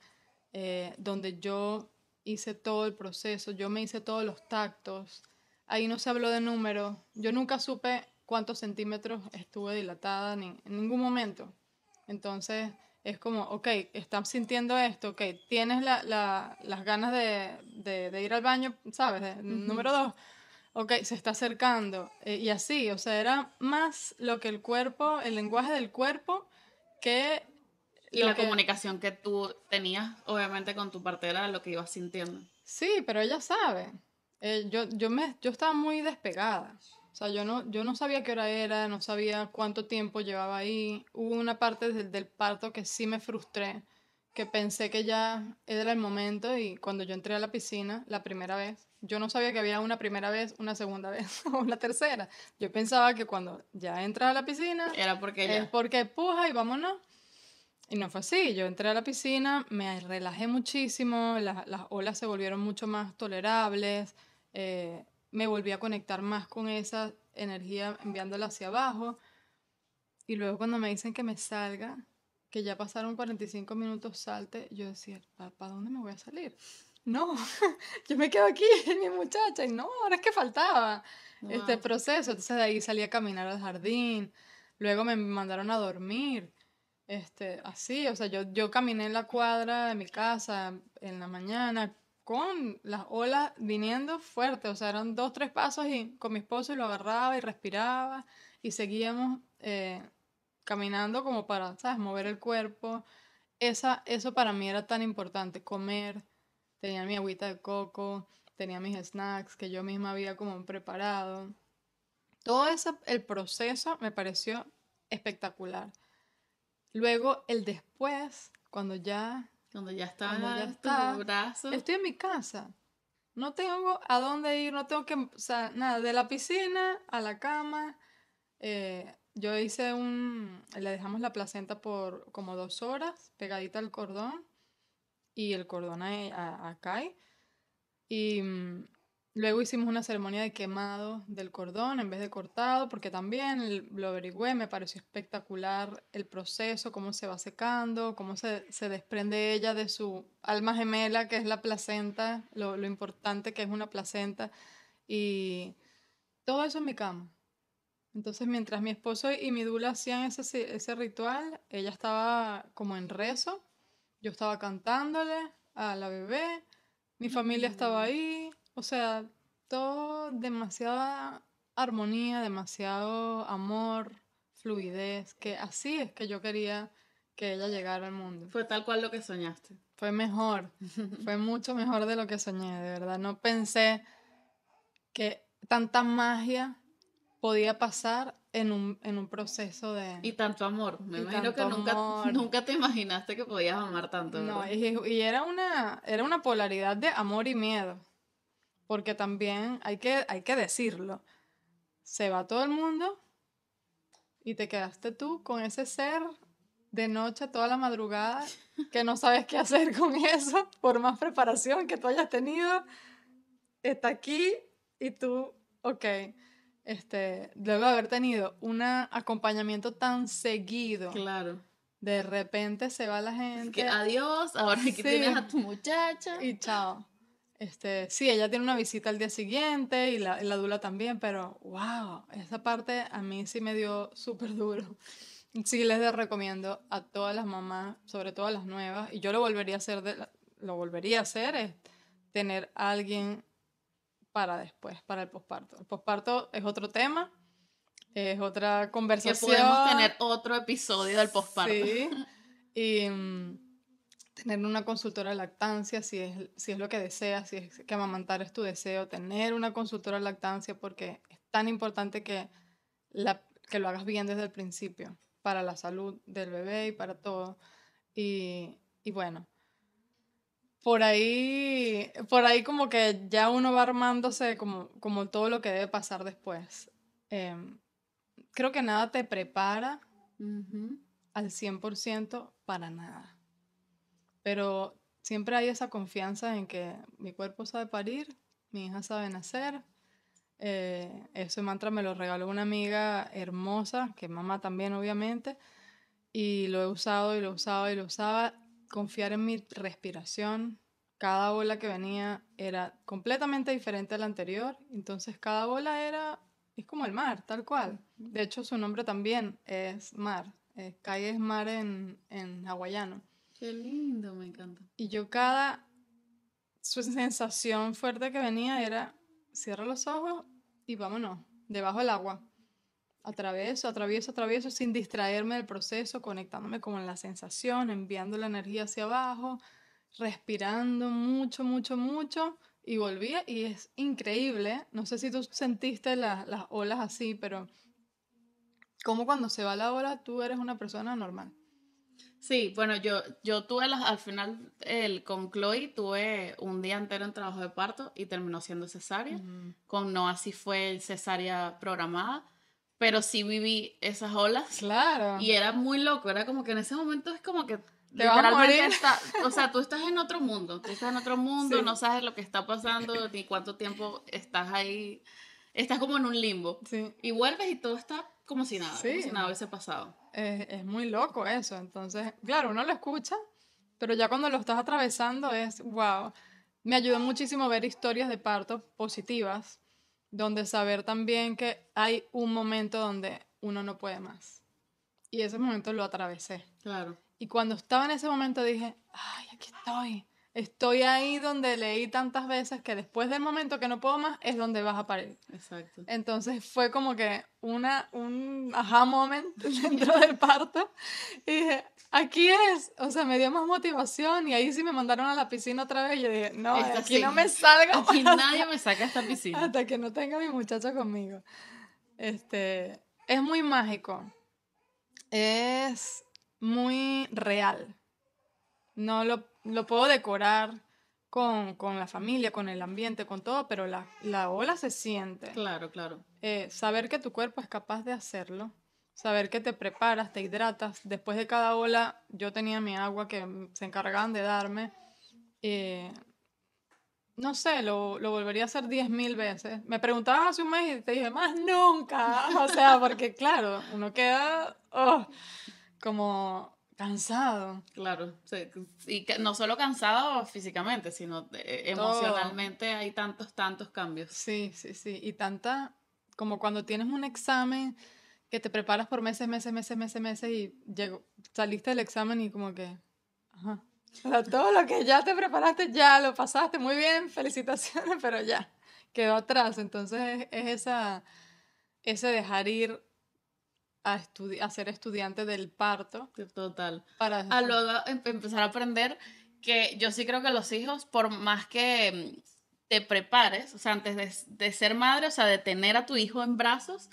eh, donde yo hice todo el proceso, yo me hice todos los tactos, Ahí no se habló de número Yo nunca supe cuántos centímetros estuve dilatada en ningún momento. Entonces es como, ok, están sintiendo esto, ok, tienes las ganas de, ir al baño, ¿sabes? Número dos, ok, se está acercando. E, y así, o sea, era más lo que el cuerpo, el lenguaje del cuerpo que... Y la comunicación que tú tenías, obviamente, con tu partera, lo que ibas sintiendo. Sí, pero ella sabe. Eh, yo, yo, me, yo estaba muy despegada. O sea, yo no, yo no sabía qué hora era, no sabía cuánto tiempo llevaba ahí. Hubo una parte del, del parto que sí me frustré, que pensé que ya era el momento y cuando yo entré a la piscina la primera vez, yo no sabía que había una primera vez, una segunda vez o una tercera. Yo pensaba que cuando ya entras a la piscina era porque ya. es porque puja y vámonos. Y no fue así, yo entré a la piscina, me relajé muchísimo, las, las olas se volvieron mucho más tolerables, eh, me volví a conectar más con esa energía enviándola hacia abajo. Y luego cuando me dicen que me salga, que ya pasaron 45 minutos, salte, yo decía, ¿para dónde me voy a salir? No, yo me quedo aquí, mi muchacha, y no, ahora es que faltaba este proceso. Entonces de ahí salí a caminar al jardín, luego me mandaron a dormir, este, así, o sea, yo, yo caminé en la cuadra de mi casa en la mañana, con las olas viniendo fuerte, o sea, eran dos, tres pasos y con mi esposo lo agarraba y respiraba y seguíamos eh, caminando como para, ¿sabes?, mover el cuerpo. Esa, eso para mí era tan importante, comer, tenía mi agüita de coco, tenía mis snacks que yo misma había como preparado. Todo ese, el proceso me pareció espectacular. Luego el después, cuando ya donde ya está, Cuando ya Estoy en mi casa. No tengo a dónde ir, no tengo que. O sea, nada, de la piscina a la cama. Eh, yo hice un. Le dejamos la placenta por como dos horas, pegadita al cordón. Y el cordón acá. Y mm, Luego hicimos una ceremonia de quemado del cordón en vez de cortado, porque también lo averigüé, me pareció espectacular el proceso, cómo se va secando, cómo se, desprende ella de su alma gemela, que es la placenta, lo, importante que es una placenta. Y todo eso en mi cama. Entonces, mientras mi esposo y mi dula hacían ese, ese, ritual, ella estaba como en rezo, yo estaba cantándole a la bebé, mi familia estaba mm. ahí, o sea, todo demasiada armonía, demasiado amor, fluidez, que así es que yo quería que ella llegara al mundo. Fue tal cual lo que soñaste. Fue mejor, fue mucho mejor de lo que soñé, de verdad. No pensé que tanta magia podía pasar en un, en un proceso de... Y tanto amor. Me imagino que nunca, te imaginaste que podías amar tanto. No, y, y, era, una, era una polaridad de amor y miedo. Porque también hay que, hay que decirlo. Se va todo el mundo y te quedaste tú con ese ser de noche toda la madrugada que no sabes qué hacer con eso, por más preparación que tú hayas tenido, está aquí y tú, ok, este, luego de haber tenido un acompañamiento tan seguido. Claro. De repente se va la gente. adiós, ahora sí. tienes a tu muchacha. Y chao. Este, sí, ella tiene una visita al día siguiente y la, dula también, pero wow, esa parte a mí sí me dio súper duro. Sí les recomiendo a todas las mamás, sobre todo a las nuevas, y yo lo volvería a hacer, lo volvería a hacer tener a alguien para después, para el posparto. El posparto es otro tema, es otra conversación. Que podemos tener otro episodio del posparto. Sí. Y mm, tener una consultora de lactancia si es, si es lo que deseas, si es que amamantar es tu deseo, tener una consultora de lactancia porque es tan importante que, que lo hagas bien desde el principio para la salud del bebé y para todo. Y, bueno, por ahí, por ahí como que ya uno va armándose como, todo lo que debe pasar después. Em, creo que nada te prepara al 100% para nada. Pero siempre hay esa confianza en que mi cuerpo sabe parir, mi hija sabe nacer. Eh, ese mantra me lo regaló una amiga hermosa, que mamá también obviamente, y lo he usado y lo usaba y lo usaba. Confiar en mi respiración. Cada bola que venía era completamente diferente a la anterior, entonces cada bola era, es como el mar, tal cual. De hecho, su nombre también es mar. Eh, calle es mar en, en hawaiano. Qué lindo, me encanta. Y yo cada su sensación fuerte que venía era cierra los ojos y vámonos, debajo del agua. Atravieso, atravieso, atravieso sin distraerme del proceso, conectándome con la sensación, enviando la energía hacia abajo, respirando mucho, mucho, mucho y volvía y es increíble. No sé si tú sentiste las olas así, pero como cuando se va la ola tú eres una persona normal Sí, bueno, yo, yo tuve al final el, con Chloe tuve un día entero en trabajo de parto y terminó siendo cesárea. Con no sí fue cesárea programada, pero sí viví esas olas. Claro. Y era muy loco, era como que en ese momento es como que te vas o sea, tú estás en otro mundo, tú estás en otro mundo, no sabes lo que está pasando ni cuánto tiempo estás ahí, estás como en un limbo. Y vuelves y todo está como si nada, hubiese pasado. Es, es, muy loco eso. Entonces, claro, uno lo escucha, pero ya cuando lo estás atravesando es wow. Me ayudó muchísimo ver historias de parto positivas, donde saber también que hay un momento donde uno no puede más. Y ese momento lo atravesé. Claro. Y cuando estaba en ese momento dije, ay, aquí estoy. Estoy ahí donde leí tantas veces que después del momento que no puedo más es donde vas a parir. Exacto. Entonces fue como que una, un aha moment dentro del parto. Y dije, aquí es. O sea, me dio más motivación y ahí sí me mandaron a la piscina otra vez. Y yo dije, no, aquí no me salga. Aquí nadie me saca esta piscina. Hasta que no tenga mi muchacho conmigo. Este, es muy mágico. Es muy real. No lo lo puedo decorar con, la familia, con el ambiente, con todo, pero la, ola se siente. Claro, claro. Eh, saber que tu cuerpo es capaz de hacerlo, saber que te preparas, te hidratas. Después de cada ola, yo tenía mi agua que se encargaban de darme. Eh, no sé, lo, volvería a hacer mil veces. Me preguntabas hace un mes y te dije, más nunca. O sea, porque claro, uno queda oh, como Cansado. Claro, y no solo cansado físicamente, sino eh, emocionalmente hay tantos, tantos cambios. Sí, sí, sí, y tanta, como cuando tienes un examen que te preparas por meses, meses, meses, meses, meses y llegó, saliste del examen y como que, ajá, todo lo que ya te preparaste, ya lo pasaste muy bien, felicitaciones, pero ya, quedó atrás, entonces es, es esa, ese dejar ir a, ser estudiante del parto. Total. Para a luego em-, empezar a aprender que yo sí creo que los hijos, por más que mm, te prepares, o sea, antes de, ser madre, o sea, de tener a tu hijo en brazos,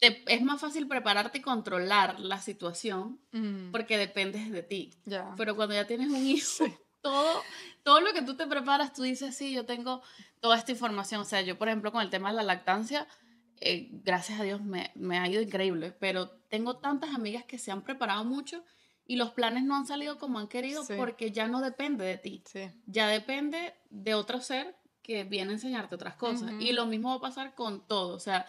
es más fácil prepararte y controlar la situación mm. porque dependes de ti. Pero cuando ya tienes un hijo, todo, todo lo que tú te preparas, tú dices, sí, yo tengo toda esta información. O sea, yo, por ejemplo, con el tema de la lactancia, eh, gracias a Dios me, ha ido increíble, pero tengo tantas amigas que se han preparado mucho y los planes no han salido como han querido porque ya no depende de ti, ya depende de otro ser que viene a enseñarte otras cosas. Y lo mismo va a pasar con todo, o sea,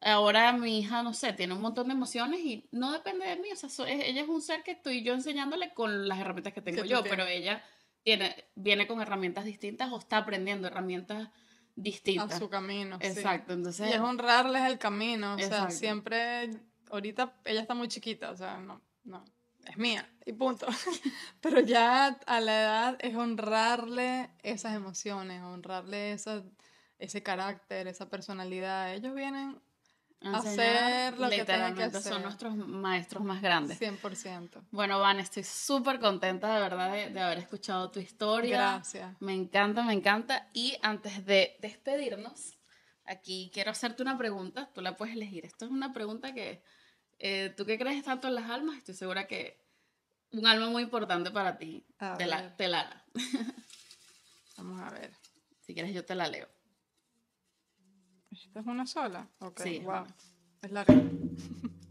ahora mi hija, no sé, tiene un montón de emociones y no depende de mí, o sea, e, ella es un ser que estoy yo enseñándole con las herramientas que tengo yo, pero ella tiene, viene con herramientas distintas o está aprendiendo herramientas a su camino. Exacto, entonces... Y es honrarles el camino, o sea, siempre, ahorita ella está muy chiquita, o sea, no, no, es mía y punto. Pero ya a la edad es honrarle esas emociones, honrarle ese carácter, esa personalidad. Ellos vienen hacer lo que tenga que hacer. Son nuestros maestros más grandes. 100%. Bueno, Van, estoy súper contenta de verdad de, haber escuchado tu historia. Gracias. Me encanta, me encanta. Y antes de despedirnos, aquí quiero hacerte una pregunta. Tú la puedes elegir. Esto es una pregunta que eh, tú qué crees tanto en las almas, estoy segura que un alma muy importante para ti. te, la, te Vamos a ver. Si quieres, yo te la leo. ¿Esta es una sola? sí, wow. Es larga.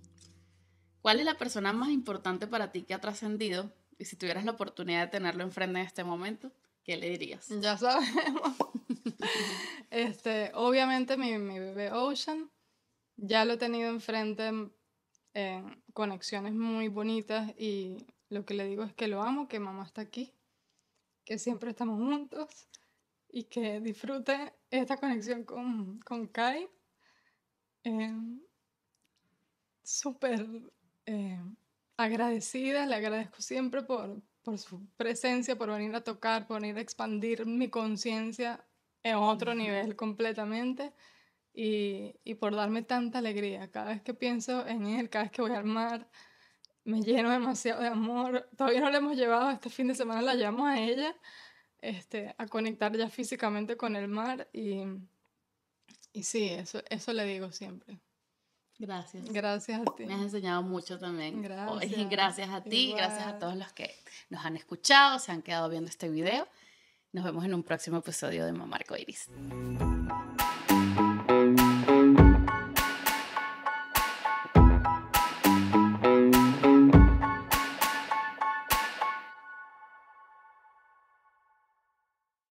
¿Cuál es la persona más importante para ti que ha trascendido? Y si tuvieras la oportunidad de tenerlo enfrente en este momento, ¿qué le dirías? Ya sabemos. este, obviamente mi, mi bebé Ocean, ya lo he tenido enfrente en conexiones muy bonitas y lo que le digo es que lo amo, que mamá está aquí, que siempre estamos juntos y que disfrute esta conexión con, Kai. Em, súper eh, agradecida, le agradezco siempre por, su presencia, por venir a tocar, por venir a expandir mi conciencia en otro nivel completamente y, y, por darme tanta alegría. Cada vez que pienso en él, cada vez que voy al mar, me lleno demasiado de amor. Todavía no la hemos llevado, este fin de semana la llamo a ella este, a conectar ya físicamente con el mar y, y sí, eso, eso le digo siempre. Gracias. Gracias a ti. Me has enseñado mucho también. Gracias. Gracias a ti, gracias a todos los que nos han escuchado, se han quedado viendo este video. Nos vemos en un próximo episodio de Mamarco Iris.